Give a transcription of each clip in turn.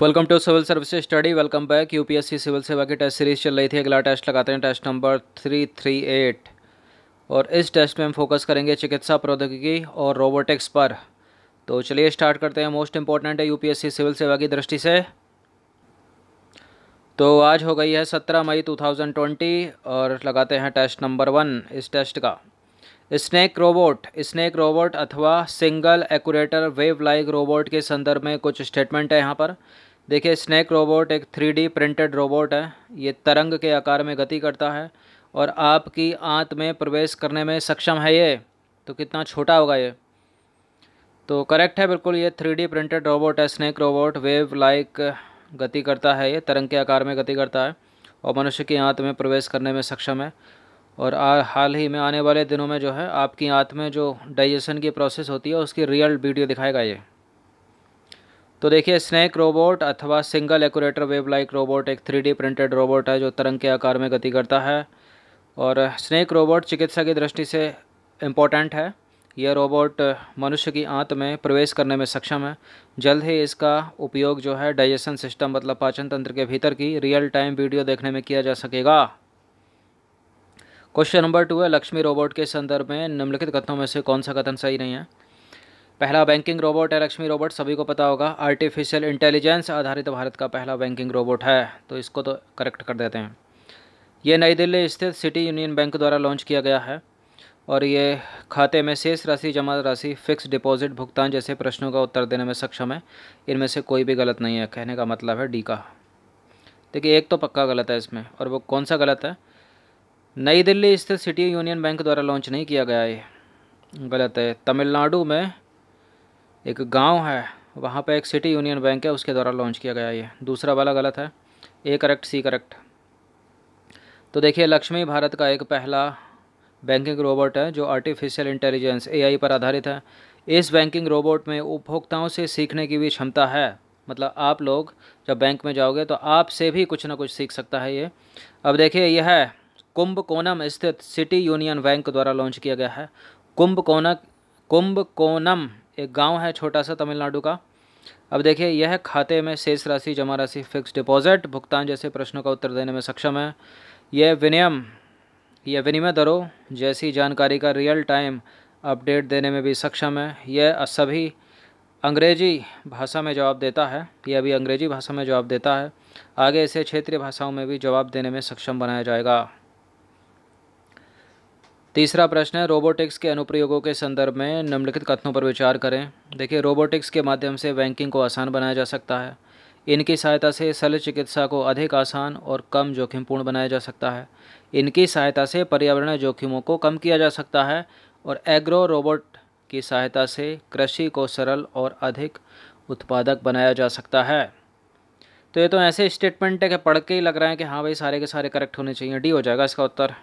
Welcome to civil service study welcome back UPSC civil सेवा की test series चल रही थी अगला टेस्ट लगाते हैं test number three three eight और इस टेस्ट में हम फोकस करेंगे चिकित्सा प्रौद्योगिकी और रोबोटिक्स पर तो चलिए स्टार्ट करते हैं मोस्ट इंपॉर्टेंट है यूपीएससी सिविल सेवा की दृष्टि से तो आज हो गई है सत्रह मई टू थाउजेंड ट्वेंटी और लगाते हैं टेस्ट नंबर वन इस टेस्ट का स्नैक रोबोट स्नैक रोबोट अथवा single actuator wave like robot के संदर्भ में कुछ स्टेटमेंट है यहाँ पर देखिए स्नैक रोबोट एक थ्री प्रिंटेड रोबोट है ये तरंग के आकार में गति करता है और आपकी आंत में प्रवेश करने में सक्षम है ये तो कितना छोटा होगा ये तो करेक्ट है बिल्कुल ये थ्री प्रिंटेड रोबोट है स्नैक रोबोट वेव लाइक गति करता है ये तरंग के आकार में गति करता है और मनुष्य की आंत में प्रवेश करने में सक्षम है और आ, हाल ही में आने वाले दिनों में जो है आपकी आँत में जो डाइजेशन की प्रोसेस होती है उसकी रियल वीडियो दिखाएगा ये तो देखिए स्नैक रोबोट अथवा single actuator wave like robot एक थ्री प्रिंटेड रोबोट है जो तरंग के आकार में गति करता है और स्नैक रोबोट चिकित्सा की दृष्टि से इम्पोर्टेंट है यह रोबोट मनुष्य की आंत में प्रवेश करने में सक्षम है जल्द ही इसका उपयोग जो है डाइजेशन सिस्टम मतलब पाचन तंत्र के भीतर की रियल टाइम वीडियो देखने में किया जा सकेगा क्वेश्चन नंबर टू है लक्ष्मी रोबोट के संदर्भ में निम्नलिखित कथनों में से कौन सा कथन सही नहीं है पहला बैंकिंग रोबोट है लक्ष्मी रोबोट सभी को पता होगा आर्टिफिशियल इंटेलिजेंस आधारित भारत का पहला बैंकिंग रोबोट है तो इसको तो करेक्ट कर देते हैं ये नई दिल्ली स्थित सिटी यूनियन बैंक द्वारा लॉन्च किया गया है और ये खाते में शेष राशि जमा राशि फिक्स डिपॉजिट भुगतान जैसे प्रश्नों का उत्तर देने में सक्षम है इनमें से कोई भी गलत नहीं है कहने का मतलब है डी का देखिए एक तो पक्का गलत है इसमें और वो कौन सा गलत है नई दिल्ली स्थित सिटी यूनियन बैंक द्वारा लॉन्च नहीं किया गया है गलत है तमिलनाडु में एक गांव है वहाँ पर एक सिटी यूनियन बैंक है उसके द्वारा लॉन्च किया गया ये दूसरा वाला गलत है ए करेक्ट सी करेक्ट तो देखिए लक्ष्मी भारत का एक पहला बैंकिंग रोबोट है जो आर्टिफिशियल इंटेलिजेंस ए पर आधारित है इस बैंकिंग रोबोट में उपभोक्ताओं से सीखने की भी क्षमता है मतलब आप लोग जब बैंक में जाओगे तो आपसे भी कुछ ना कुछ सीख सकता है ये अब देखिए यह है कुंभकोणम स्थित सिटी यूनियन बैंक द्वारा लॉन्च किया गया है कुंभकोना कुंभकोणम एक गांव है छोटा सा तमिलनाडु का अब देखिए यह खाते में शेष राशि जमा राशि फिक्स डिपॉजिट भुगतान जैसे प्रश्नों का उत्तर देने में सक्षम है यह विनियम यह विनिमय दरों जैसी जानकारी का रियल टाइम अपडेट देने में भी सक्षम है यह सभी अंग्रेजी भाषा में जवाब देता है यह भी अंग्रेजी भाषा में जवाब देता है आगे इसे क्षेत्रीय भाषाओं में भी जवाब देने में सक्षम बनाया जाएगा तीसरा प्रश्न है रोबोटिक्स के अनुप्रयोगों के संदर्भ में निम्नलिखित कथनों पर विचार करें देखिए रोबोटिक्स के माध्यम से बैंकिंग को आसान बनाया जा सकता है इनकी सहायता से शल्य चिकित्सा को अधिक आसान और कम जोखिमपूर्ण बनाया जा सकता है इनकी सहायता से पर्यावरण जोखिमों को कम किया जा सकता है और एग्रो रोबोट की सहायता से कृषि को सरल और अधिक उत्पादक बनाया जा सकता है तो ये तो ऐसे स्टेटमेंट है कि पढ़ के ही लग रहा है कि हाँ भाई सारे के सारे करेक्ट होने चाहिए डी हो जाएगा इसका उत्तर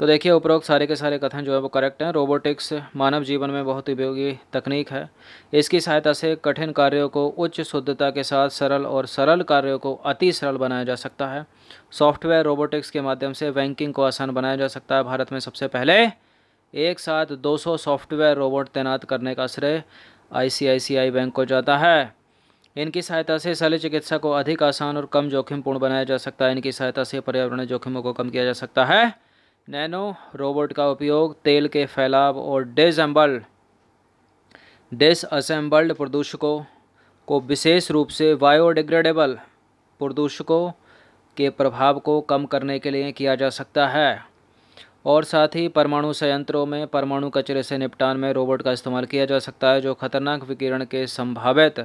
तो देखिए उपरोक्त सारे के सारे कथन जो है वो करेक्ट हैं रोबोटिक्स मानव जीवन में बहुत उपयोगी तकनीक है इसकी सहायता से कठिन कार्यों को उच्च शुद्धता के साथ सरल और सरल कार्यों को अति सरल बनाया जा सकता है सॉफ्टवेयर रोबोटिक्स के माध्यम से बैंकिंग को आसान बनाया जा सकता है भारत में सबसे पहले एक साथ दो सॉफ्टवेयर रोबोट तैनात करने का श्रेय आई बैंक को जाता है इनकी सहायता से शल्य चिकित्सा को अधिक आसान और कम जोखिमपूर्ण बनाया जा सकता है इनकी सहायता से पर्यावरणीय जोखिमों को कम किया जा सकता है नैनो रोबोट का उपयोग तेल के फैलाव और डिसम्बल डिसअसेंबल्ड प्रदूषकों को विशेष रूप से बायोडिग्रेडेबल प्रदूषकों के प्रभाव को कम करने के लिए किया जा सकता है और साथ ही परमाणु संयंत्रों में परमाणु कचरे से निपटान में रोबोट का इस्तेमाल किया जा सकता है जो खतरनाक विकिरण के संभावित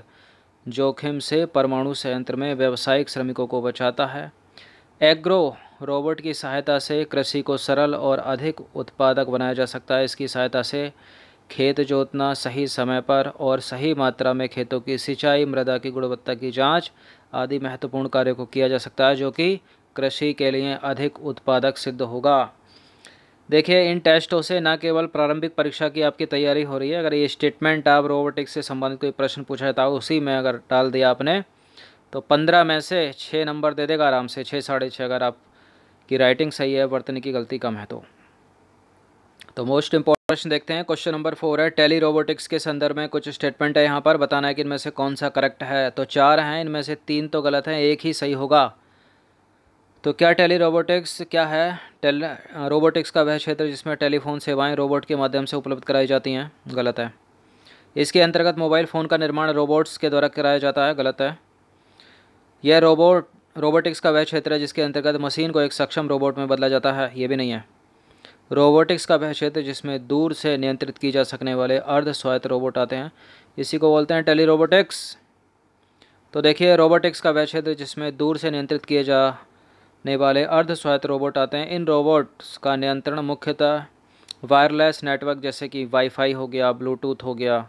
जोखिम से परमाणु संयंत्र में व्यावसायिक श्रमिकों को बचाता है एग्रो रोबोट की सहायता से कृषि को सरल और अधिक उत्पादक बनाया जा सकता है इसकी सहायता से खेत जोतना सही समय पर और सही मात्रा में खेतों की सिंचाई मृदा की गुणवत्ता की जांच आदि महत्वपूर्ण कार्यों को किया जा सकता है जो कि कृषि के लिए अधिक उत्पादक सिद्ध होगा देखिए इन टेस्टों से न केवल प्रारंभिक परीक्षा की आपकी तैयारी हो रही है अगर ये स्टेटमेंट आप रोबोटिक्स से संबंधित कोई प्रश्न पूछा जाता है तो उसी में अगर डाल दिया आपने तो पंद्रह में से छः नंबर दे देगा आराम से छः साढ़े छः अगर आप कि राइटिंग सही है वर्तनी की गलती कम है तो तो मोस्ट इंपॉर्टेंट प्रश्न देखते हैं क्वेश्चन नंबर फोर है टेली रोबोटिक्स के संदर्भ में कुछ स्टेटमेंट है यहाँ पर बताना है कि इनमें से कौन सा करेक्ट है तो चार हैं इनमें से तीन तो गलत हैं एक ही सही होगा तो क्या टेली रोबोटिक्स क्या है टेल रोबोटिक्स का वह क्षेत्र जिसमें टेलीफोन सेवाएं रोबोट के माध्यम से उपलब्ध कराई जाती हैं गलत है इसके अंतर्गत मोबाइल फ़ोन का निर्माण रोबोट्स के द्वारा कराया जाता है गलत है यह रोबोट रोबोटिक्स का वह क्षेत्र है जिसके अंतर्गत मशीन को एक सक्षम रोबोट में बदला जाता है ये भी नहीं है रोबोटिक्स का वह क्षेत्र जिसमें दूर से नियंत्रित की जा सकने वाले अर्ध स्वायत्त रोबोट आते हैं इसी को बोलते हैं टेली रोबोटिक्स तो देखिए रोबोटिक्स का वह क्षेत्र जिसमें दूर से नियंत्रित किए जाने वाले अर्ध स्वायत्त रोबोट आते हैं इन रोबोट्स का नियंत्रण मुख्यतः वायरलेस नेटवर्क जैसे कि वाईफाई हो गया ब्लूटूथ हो गया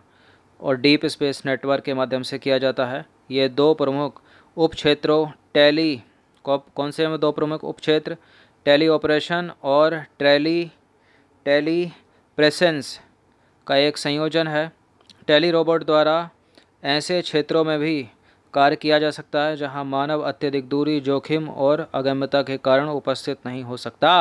और डीप स्पेस नेटवर्क के माध्यम से किया जाता है ये दो प्रमुख उप क्षेत्रों टैली कौन से हैं दो प्रमुख उप क्षेत्र टेली ऑपरेशन और टैली टैली प्रेसेंस का एक संयोजन है टैली रोबोट द्वारा ऐसे क्षेत्रों में भी कार्य किया जा सकता है जहां मानव अत्यधिक दूरी जोखिम और अगम्यता के कारण उपस्थित नहीं हो सकता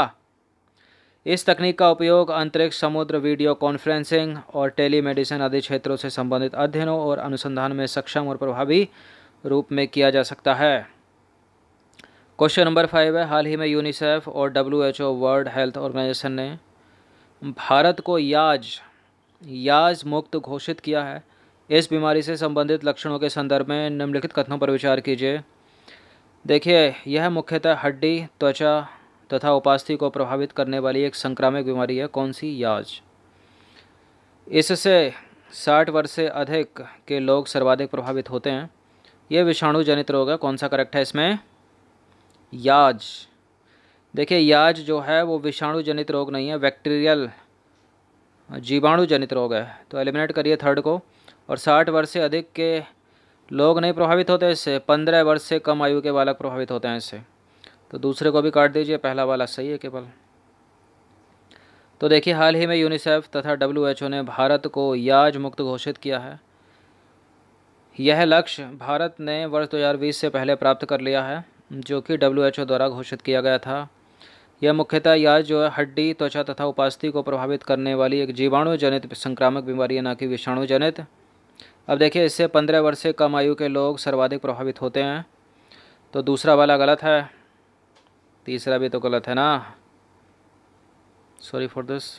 इस तकनीक का उपयोग अंतरिक्ष समुद्र वीडियो कॉन्फ्रेंसिंग और टेलीमेडिसिन आदि क्षेत्रों से संबंधित अध्ययनों और अनुसंधान में सक्षम और प्रभावी रूप में किया जा सकता है क्वेश्चन नंबर फाइव है हाल ही में यूनिसेफ और W H O World Health Organization ने भारत को याज याज मुक्त घोषित किया है इस बीमारी से संबंधित लक्षणों के संदर्भ में निम्नलिखित कथनों पर विचार कीजिए देखिए यह मुख्यतः हड्डी त्वचा तथा उपास्थि को प्रभावित करने वाली एक संक्रामक बीमारी है कौन सी याज इससे साठ वर्ष से अधिक के लोग सर्वाधिक प्रभावित होते हैं ये विषाणु जनित रोग है कौन सा करेक्ट है इसमें याज देखिए याज जो है वो विषाणु जनित रोग नहीं है बैक्टीरियल जीवाणु जनित रोग है तो एलिमिनेट करिए थर्ड को और साठ वर्ष से अधिक के लोग नहीं प्रभावित होते इससे पंद्रह वर्ष से कम आयु के बालक प्रभावित होते हैं इससे तो दूसरे को भी काट दीजिए पहला वाला सही है केवल तो देखिए हाल ही में यूनिसेफ तथा डब्ल्यू ने भारत को याज मुक्त घोषित किया है यह लक्ष्य भारत ने वर्ष 2020 से पहले प्राप्त कर लिया है जो कि डब्ल्यू द्वारा घोषित किया गया था यह मुख्यतः या जो है हड्डी त्वचा तथा उपास्थि को प्रभावित करने वाली एक जीवाणु जनित संक्रामक बीमारी है ना कि विषाणु जनित अब देखिए इससे पंद्रह वर्ष से कम आयु के लोग सर्वाधिक प्रभावित होते हैं तो दूसरा वाला गलत है तीसरा भी तो गलत है ना सॉरी फॉर दिस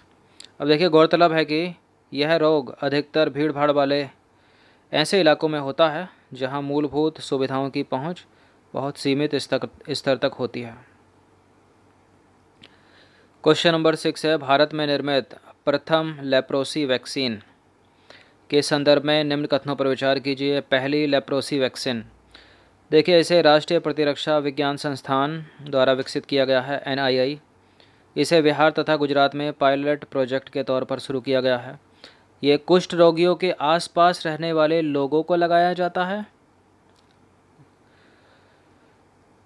अब देखिए गौरतलब है कि यह रोग अधिकतर भीड़ भाड़ वाले ऐसे इलाकों में होता है जहां मूलभूत सुविधाओं की पहुंच बहुत सीमित स्तर तक होती है क्वेश्चन नंबर सिक्स है भारत में निर्मित प्रथम लेप्रोसी वैक्सीन के संदर्भ में निम्न कथनों पर विचार कीजिए पहली लेप्रोसी वैक्सीन देखिए इसे राष्ट्रीय प्रतिरक्षा विज्ञान संस्थान द्वारा विकसित किया गया है एनआईआई इसे बिहार तथा गुजरात में पायलट प्रोजेक्ट के तौर पर शुरू किया गया है ये कुष्ठ रोगियों के आसपास रहने वाले लोगों को लगाया जाता है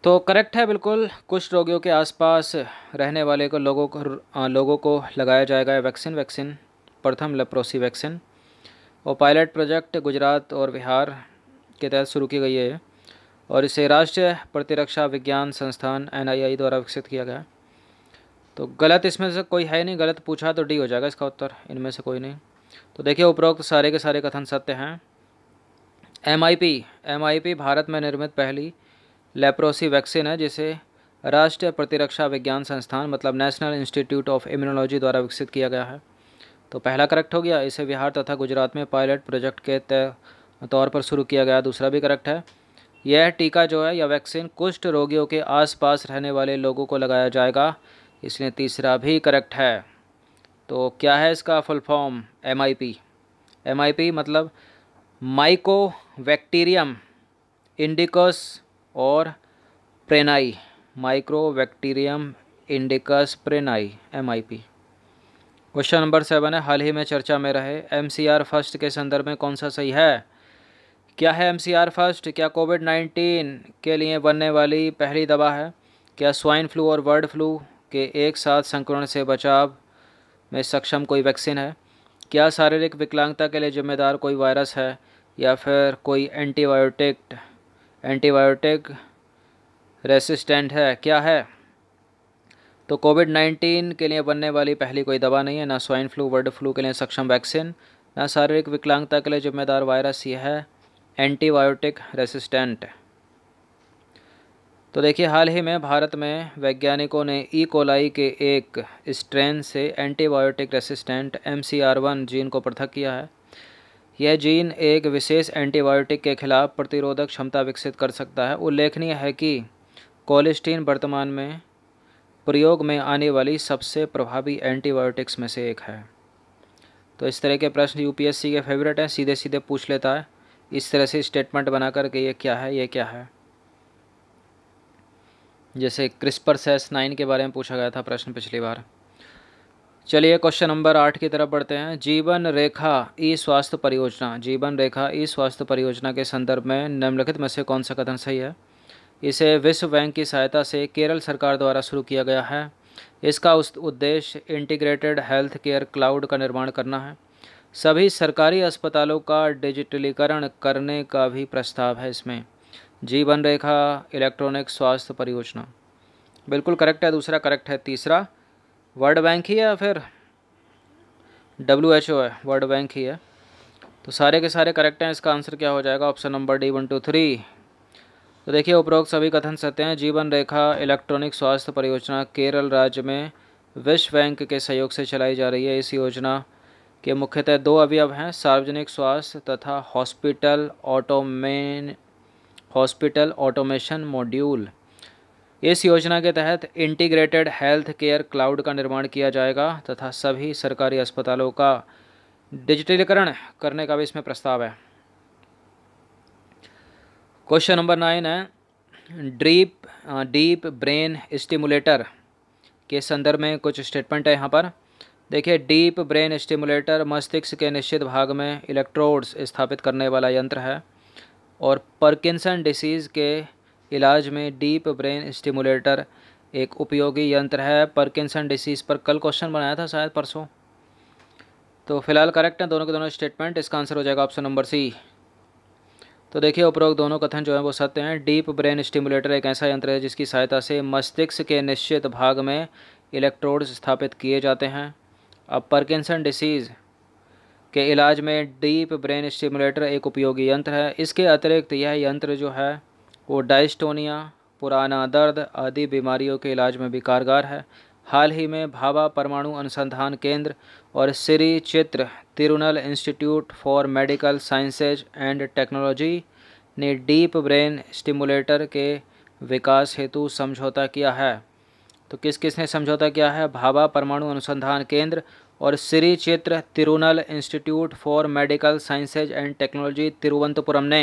तो करेक्ट है बिल्कुल कुष्ठ रोगियों के आसपास रहने वाले को लोगों को लोगों को लगाया जाएगा वैक्सीन वैक्सीन प्रथम लेप्रोसी वैक्सीन और पायलट प्रोजेक्ट गुजरात और बिहार के तहत शुरू की गई है और इसे राष्ट्रीय प्रतिरक्षा विज्ञान संस्थान एनआईआई द्वारा विकसित किया गया तो गलत इसमें से कोई है नहीं गलत पूछा तो डी हो जाएगा इसका उत्तर इनमें से कोई नहीं तो देखिए उपरोक्त सारे के सारे कथन सत्य हैं एमआईपी एमआईपी भारत में निर्मित पहली लेप्रोसी वैक्सीन है जिसे राष्ट्रीय प्रतिरक्षा विज्ञान संस्थान मतलब नेशनल इंस्टीट्यूट ऑफ इम्यूनोलॉजी द्वारा विकसित किया गया है तो पहला करेक्ट हो गया इसे बिहार तथा गुजरात में पायलट प्रोजेक्ट के तौर पर शुरू किया गया दूसरा भी करेक्ट है यह टीका जो है यह वैक्सीन कुष्ठ रोगियों के आसपास रहने वाले लोगों को लगाया जाएगा इसलिए तीसरा भी करेक्ट है तो क्या है इसका full form M I P M I P मतलब माइको वैक्टीरियम इंडिकस और pranii mycobacterium indicus pranii M I P question number seven है हाल ही में चर्चा में रहे एम सी आर फर्स्ट के संदर्भ में कौन सा सही है क्या है एम सी आर फर्स्ट क्या कोविड नाइन्टीन के लिए बनने वाली पहली दवा है क्या स्वाइन फ्लू और बर्ड फ्लू के एक साथ संक्रमण से बचाव में सक्षम कोई वैक्सीन है क्या शारीरिक विकलांगता के लिए जिम्मेदार कोई वायरस है या फिर कोई एंटीबायोटिक एंटीबायोटिक रेसिस्टेंट है क्या है तो कोविड नाइन्टीन के लिए बनने वाली पहली कोई दवा नहीं है ना स्वाइन फ्लू बर्ड फ्लू के लिए सक्षम वैक्सीन ना शारीरिक विकलांगता के लिए जिम्मेदार वायरस यह है एंटीबायोटिक रेसिस्टेंट तो देखिए हाल ही में भारत में वैज्ञानिकों ने ई e. कोलाई के एक स्ट्रेन से एंटीबायोटिक रेसिस्टेंट एम जीन को पृथक किया है यह जीन एक विशेष एंटीबायोटिक के खिलाफ प्रतिरोधक क्षमता विकसित कर सकता है उल्लेखनीय है कि कोलिस्टीन वर्तमान में प्रयोग में आने वाली सबसे प्रभावी एंटीबायोटिक्स में से एक है तो इस तरह के प्रश्न यूपीएससी के फेवरेट हैं सीधे सीधे पूछ लेता है इस तरह से स्टेटमेंट बना करके ये क्या है ये क्या है जैसे क्रिस्पर सेस नाइन के बारे में पूछा गया था प्रश्न पिछली बार चलिए क्वेश्चन नंबर आठ की तरफ बढ़ते हैं जीवन रेखा ई स्वास्थ्य परियोजना जीवन रेखा ई स्वास्थ्य परियोजना के संदर्भ में निम्नलिखित में से कौन सा कथन सही है इसे विश्व बैंक की सहायता से केरल सरकार द्वारा शुरू किया गया है इसका उद्देश्य इंटीग्रेटेड हेल्थ केयर क्लाउड का निर्माण करना है सभी सरकारी अस्पतालों का डिजिटलीकरण करने का भी प्रस्ताव है इसमें जीवन रेखा इलेक्ट्रॉनिक स्वास्थ्य परियोजना बिल्कुल करेक्ट है दूसरा करेक्ट है तीसरा वर्ल्ड बैंक ही है या फिर डब्ल्यू एच ओ है वर्ल्ड बैंक ही है तो सारे के सारे करेक्ट हैं इसका आंसर क्या हो जाएगा option number D one two three तो देखिए उपरोक्त सभी कथन सत्य हैं जीवन रेखा इलेक्ट्रॉनिक स्वास्थ्य परियोजना केरल राज्य में विश्व बैंक के सहयोग से चलाई जा रही है इस योजना के मुख्यतः दो अवयव हैं सार्वजनिक स्वास्थ्य तथा हॉस्पिटल ऑटोमेन हॉस्पिटल ऑटोमेशन मॉड्यूल इस योजना के तहत इंटीग्रेटेड हेल्थ केयर क्लाउड का निर्माण किया जाएगा तथा सभी सरकारी अस्पतालों का डिजिटलीकरण करने का भी इसमें प्रस्ताव है क्वेश्चन नंबर नाइन है ड्रीप डीप ब्रेन स्टिमुलेटर के संदर्भ में कुछ स्टेटमेंट है यहाँ पर देखिए डीप ब्रेन स्टिमुलेटर मस्तिष्क के निश्चित भाग में इलेक्ट्रोड्स स्थापित करने वाला यंत्र है और परकिंसन डिसीज़ के इलाज में डीप ब्रेन स्टिमुलेटर एक उपयोगी यंत्र है परकिंसन डिसीज़ पर कल क्वेश्चन बनाया था शायद परसों तो फिलहाल करेक्ट हैं दोनों के दोनों स्टेटमेंट इसका आंसर हो जाएगा ऑप्शन नंबर सी तो देखिए उपरोक्त दोनों कथन जो है वो सत्य हैं डीप ब्रेन स्टिमुलेटर एक ऐसा यंत्र है जिसकी सहायता से मस्तिष्क के निश्चित भाग में इलेक्ट्रोड्स स्थापित किए जाते हैं अब पर्किसन डिसीज़ के इलाज में डीप ब्रेन स्टिमुलेटर एक उपयोगी यंत्र है इसके अतिरिक्त यह यंत्र जो है वो डाइस्टोनिया पुराना दर्द आदि बीमारियों के इलाज में भी कारगर है हाल ही में भाभा परमाणु अनुसंधान केंद्र और Shri Chitra Tirunal Institute for Medical Sciences and Technology ने डीप ब्रेन स्टिमुलेटर के विकास हेतु समझौता किया है तो किस किस ने समझौता किया है भाभा परमाणु अनुसंधान केंद्र और श्री क्षेत्र Tirunal Institute for Medical Sciences and Technology Thiruvananthapuram ने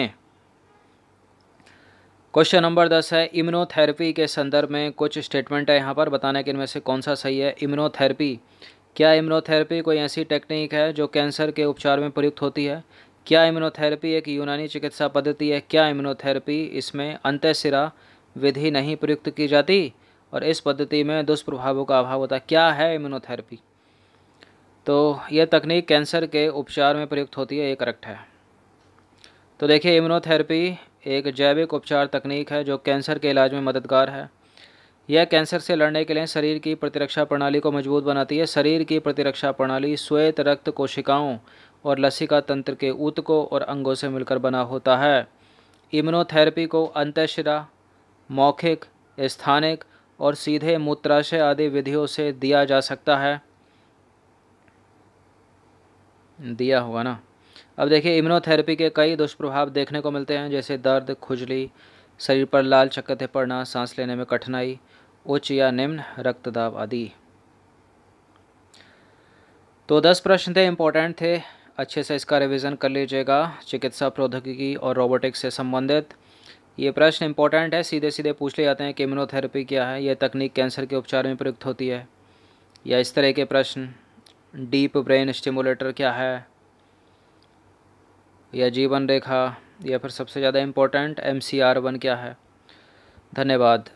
क्वेश्चन नंबर दस है इम्यूनोथेरेपी के संदर्भ में कुछ स्टेटमेंट है यहाँ पर बताना कि इनमें से कौन सा सही है इम्यूनोथेरेपी क्या इम्यूनोथेरेपी कोई ऐसी टेक्निक है जो कैंसर के उपचार में प्रयुक्त होती है क्या इम्यूनोथेरेपी एक यूनानी चिकित्सा पद्धति है क्या इम्यूनोथेरेपी इसमें अंत्यशिरा विधि नहीं प्रयुक्त की जाती और इस पद्धति में दुष्प्रभावों का अभाव होता है क्या है इम्यूनोथेरेपी तो यह तकनीक कैंसर के उपचार में प्रयुक्त होती है ये करेक्ट है तो देखिए इम्यूनोथेरेपी एक जैविक उपचार तकनीक है जो कैंसर के इलाज में मददगार है यह कैंसर से लड़ने के लिए शरीर की प्रतिरक्षा प्रणाली को मजबूत बनाती है शरीर की प्रतिरक्षा प्रणाली श्वेत रक्त कोशिकाओं और लसिका तंत्र के ऊतकों और अंगों से मिलकर बना होता है इम्यूनोथेरेपी को अंतशिरा मौखिक स्थानिक और सीधे मूत्राशय आदि विधियों से दिया जा सकता है दिया होगा ना अब देखिए इम्यूनोथेरेपी के कई दुष्प्रभाव देखने को मिलते हैं जैसे दर्द खुजली शरीर पर लाल चकत्ते पड़ना सांस लेने में कठिनाई उच्च या निम्न रक्तदाब आदि तो दस प्रश्न थे इम्पोर्टेंट थे अच्छे से इसका रिवीजन कर लीजिएगा चिकित्सा प्रौद्योगिकी और रोबोटिक्स से संबंधित ये प्रश्न इंपॉर्टेंट है सीधे सीधे पूछ ले जाते हैं कि इम्यूनोथेरेपी क्या है यह तकनीक कैंसर के उपचार में प्रयुक्त होती है या इस तरह के प्रश्न डीप ब्रेन स्टिमुलेटर क्या है या जीवन रेखा या फिर सबसे ज़्यादा important M C R one क्या है धन्यवाद